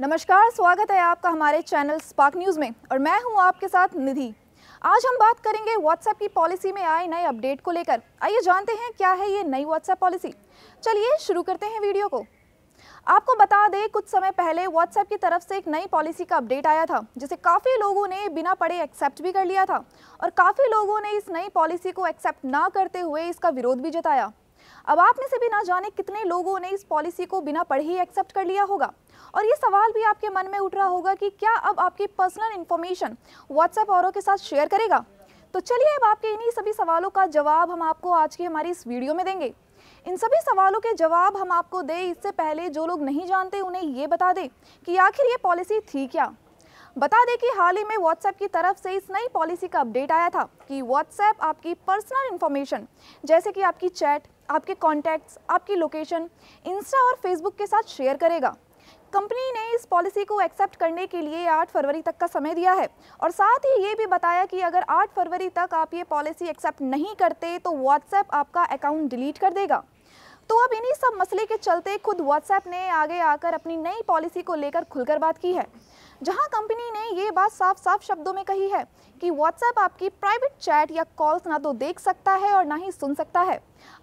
नमस्कार स्वागत है आपका हमारे चैनल स्पार्क न्यूज़ में और मैं हूं आपके साथ निधि आज हम बात करेंगे व्हाट्सएप की पॉलिसी में आए नए अपडेट को लेकर आइए जानते हैं क्या है ये नई व्हाट्सएप पॉलिसी चलिए शुरू करते हैं वीडियो को आपको बता दें कुछ समय पहले व्हाट्सएप की तरफ से एक नई पॉलिसी का अपडेट आया था जिसे काफ़ी लोगों ने बिना पढ़े एक्सेप्ट भी कर लिया था और काफ़ी लोगों ने इस नई पॉलिसी को एक्सेप्ट ना करते हुए इसका विरोध भी जताया अब आप में से भी ना जाने कितने लोगों ने इस पॉलिसी को बिना पढ़े ही एक्सेप्ट कर लिया होगा और ये सवाल भी आपके मन में उठ रहा होगा कि क्या अब आपकी पर्सनल इन्फॉर्मेशन व्हाट्सएप औरों के साथ शेयर करेगा तो चलिए अब आपके इन्हीं सभी सवालों का जवाब हम आपको आज की हमारी इस वीडियो में देंगे इन सभी सवालों के जवाब हम आपको दें इससे पहले जो लोग नहीं जानते उन्हें ये बता दें कि आखिर ये पॉलिसी थी क्या बता दें कि हाल ही में व्हाट्सएप की तरफ से इस नई पॉलिसी का अपडेट आया था कि व्हाट्सएप आपकी पर्सनल इन्फॉर्मेशन जैसे कि आपकी चैट आपके कॉन्टैक्ट्स आपकी लोकेशन इंस्टा और फेसबुक के साथ शेयर करेगा कंपनी ने इस पॉलिसी को एक्सेप्ट करने के लिए 8 फरवरी तक का समय दिया है और साथ ही ये भी बताया कि अगर 8 फरवरी तक आप ये पॉलिसी एक्सेप्ट नहीं करते तो व्हाट्सएप आपका अकाउंट डिलीट कर देगा तो अब इन्हीं सब मसले के चलते खुद व्हाट्सएप ने आगे आकर अपनी नई पॉलिसी को लेकर खुलकर बात की है जहां कंपनी ने ये बात साफ साफ शब्दों में कही है कि व्हाट्सएप आपकी प्राइवेट चैट या कॉल्स ना तो देख सकता है और ना ही सुन सकता है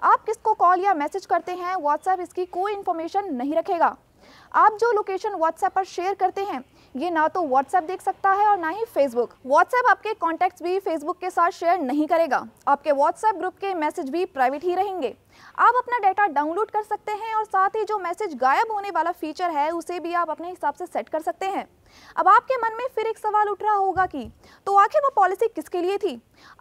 आप किसको कॉल या मैसेज करते हैं व्हाट्सएप इसकी कोई इन्फॉर्मेशन नहीं रखेगा आप जो लोकेशन व्हाट्सएप पर शेयर करते हैं ये ना तो व्हाट्सएप देख सकता है और ना ही फेसबुक व्हाट्सएप आपके कॉन्टैक्ट्स भी फेसबुक के साथ शेयर नहीं करेगा आपके व्हाट्सएप ग्रुप के मैसेज भी प्राइवेट ही रहेंगे आप अपना डाटा डाउनलोड कर सकते हैं और साथ ही जो मैसेज गायब होने वाला फीचर है उसे भी आप अपने हिसाब से सेट कर सकते हैं अब आपके मन में फिर एक सवाल उठ रहा होगा कि तो आखिर वो पॉलिसी किसके लिए थी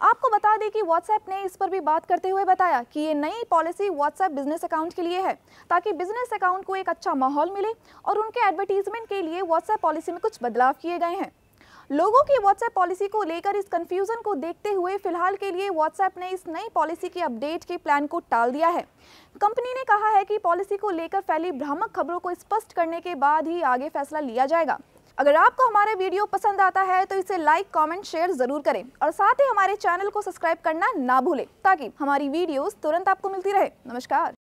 आपको बता दें कि व्हाट्सएप ने इस पर भी बात करते हुए बताया कि ये नई पॉलिसी व्हाट्सएप बिजनेस अकाउंट के लिए है ताकि बिजनेस अकाउंट को एक अच्छा माहौल मिले और उनके एडवर्टीजमेंट के लिए व्हाट्सएप पॉलिसी में कुछ बदलाव किए गए हैं लोगों की व्हाट्सएप पॉलिसी को लेकर इस कंफ्यूजन को देखते हुए फिलहाल के लिए व्हाट्सएप ने इस नई पॉलिसी के अपडेट के प्लान को टाल दिया है कंपनी ने कहा है कि पॉलिसी को लेकर फैली भ्रामक खबरों को स्पष्ट करने के बाद ही आगे फैसला लिया जाएगा अगर आपको हमारा वीडियो पसंद आता है तो इसे लाइक कॉमेंट शेयर जरूर करें और साथ ही हमारे चैनल को सब्सक्राइब करना ना भूलें ताकि हमारी वीडियोस तुरंत आपको मिलती रहे नमस्कार